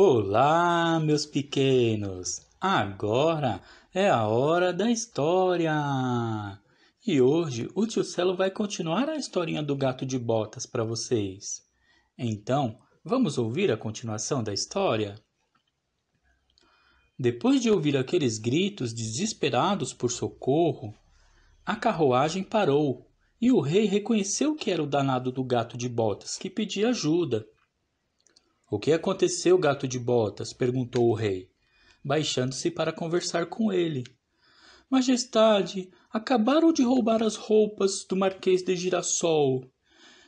Olá, meus pequenos! Agora é a hora da história! E hoje o tio Celo vai continuar a historinha do gato de botas para vocês. Então, vamos ouvir a continuação da história? Depois de ouvir aqueles gritos desesperados por socorro, a carruagem parou e o rei reconheceu que era o danado do gato de botas que pedia ajuda. O que aconteceu, gato de botas? perguntou o rei, baixando-se para conversar com ele. Majestade, acabaram de roubar as roupas do Marquês de Girassol.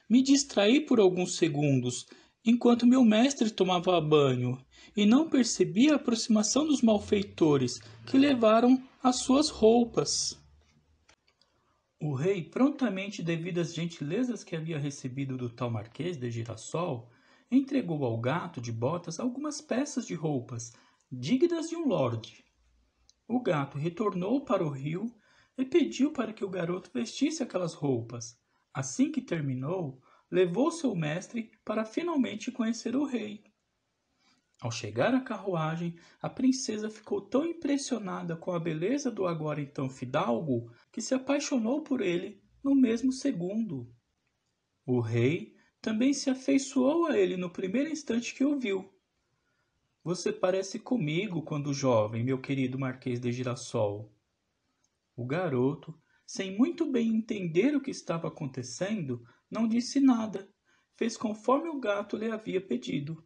Me distraí por alguns segundos, enquanto meu mestre tomava banho, e não percebi a aproximação dos malfeitores que levaram as suas roupas. O rei, prontamente devido às gentilezas que havia recebido do tal Marquês de Girassol, entregou ao gato de botas algumas peças de roupas dignas de um lorde. O gato retornou para o rio e pediu para que o garoto vestisse aquelas roupas. Assim que terminou, levou seu mestre para finalmente conhecer o rei. Ao chegar à carruagem, a princesa ficou tão impressionada com a beleza do agora então fidalgo que se apaixonou por ele no mesmo segundo. O rei também se afeiçoou a ele no primeiro instante que o viu. Você parece comigo quando jovem, meu querido Marquês de Girassol. O garoto, sem muito bem entender o que estava acontecendo, não disse nada. Fez conforme o gato lhe havia pedido.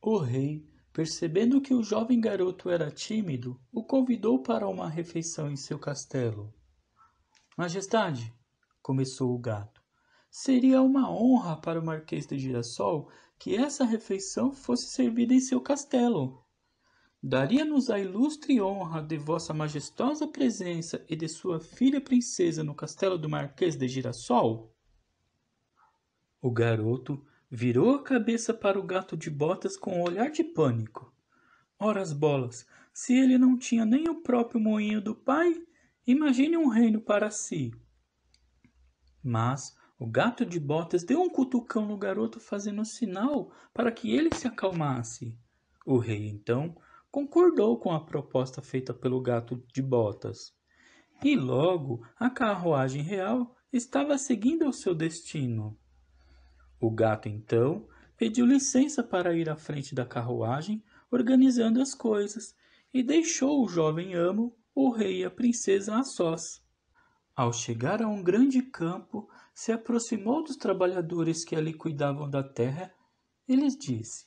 O rei, percebendo que o jovem garoto era tímido, o convidou para uma refeição em seu castelo. Majestade, começou o gato, Seria uma honra para o Marquês de Girassol que essa refeição fosse servida em seu castelo. Daria-nos a ilustre honra de vossa majestosa presença e de sua filha princesa no castelo do Marquês de Girassol? O garoto virou a cabeça para o gato de botas com um olhar de pânico. Ora as bolas, se ele não tinha nem o próprio moinho do pai, imagine um reino para si. Mas o gato de botas deu um cutucão no garoto, fazendo sinal para que ele se acalmasse. O rei, então, concordou com a proposta feita pelo gato de botas. E logo a carruagem real estava seguindo ao seu destino. O gato, então, pediu licença para ir à frente da carruagem, organizando as coisas, e deixou o jovem amo, o rei e a princesa a sós. Ao chegar a um grande campo, se aproximou dos trabalhadores que ali cuidavam da terra e lhes disse: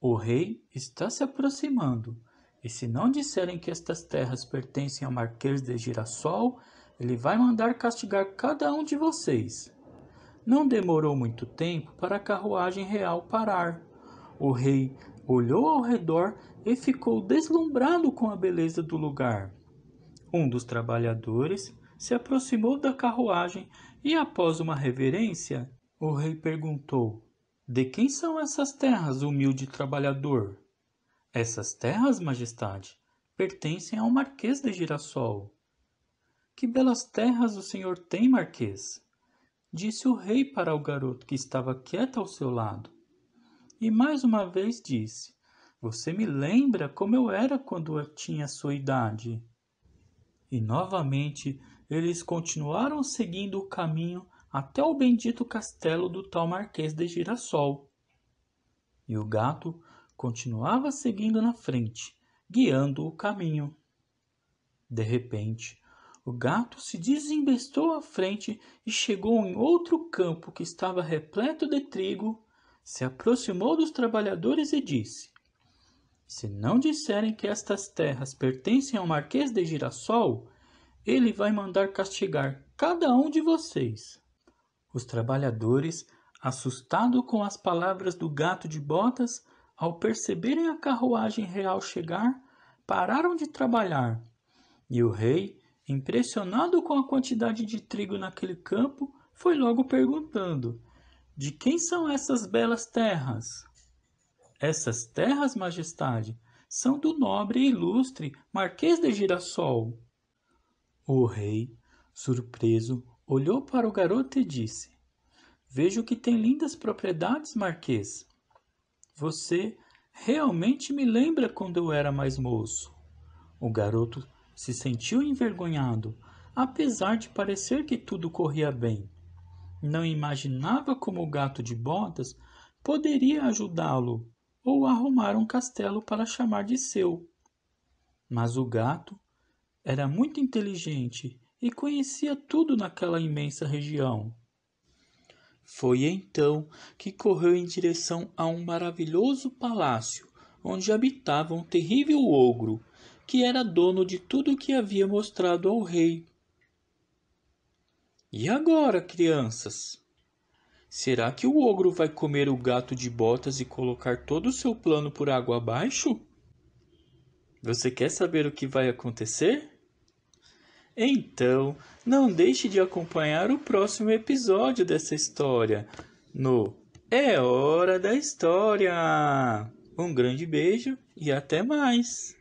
O rei está se aproximando, e se não disserem que estas terras pertencem ao Marquês de Girassol, ele vai mandar castigar cada um de vocês. Não demorou muito tempo para a carruagem real parar. O rei olhou ao redor e ficou deslumbrado com a beleza do lugar. Um dos trabalhadores, se aproximou da carruagem e, após uma reverência, o rei perguntou: De quem são essas terras, humilde trabalhador? Essas terras, majestade, pertencem ao Marquês de Girassol. Que belas terras o senhor tem, Marquês? Disse o rei para o garoto que estava quieto ao seu lado. E mais uma vez disse: Você me lembra como eu era quando eu tinha sua idade. E novamente eles continuaram seguindo o caminho até o bendito castelo do tal Marquês de Girassol. E o gato continuava seguindo na frente, guiando o caminho. De repente, o gato se desembestou à frente e chegou em outro campo que estava repleto de trigo, se aproximou dos trabalhadores e disse: se não disserem que estas terras pertencem ao Marquês de Girassol, ele vai mandar castigar cada um de vocês. Os trabalhadores, assustados com as palavras do gato de botas, ao perceberem a carruagem real chegar, pararam de trabalhar. E o rei, impressionado com a quantidade de trigo naquele campo, foi logo perguntando: De quem são essas belas terras? Essas terras, majestade, são do nobre e ilustre Marquês de Girassol. O rei, surpreso, olhou para o garoto e disse: Vejo que tem lindas propriedades, Marquês. Você realmente me lembra quando eu era mais moço. O garoto se sentiu envergonhado, apesar de parecer que tudo corria bem. Não imaginava como o gato de botas poderia ajudá-lo ou arrumar um castelo para chamar de seu. Mas o gato era muito inteligente e conhecia tudo naquela imensa região. Foi então que correu em direção a um maravilhoso palácio onde habitava um terrível ogro que era dono de tudo o que havia mostrado ao rei. E agora, crianças? Será que o ogro vai comer o gato de botas e colocar todo o seu plano por água abaixo? Você quer saber o que vai acontecer? Então, não deixe de acompanhar o próximo episódio dessa história no É Hora da História! Um grande beijo e até mais!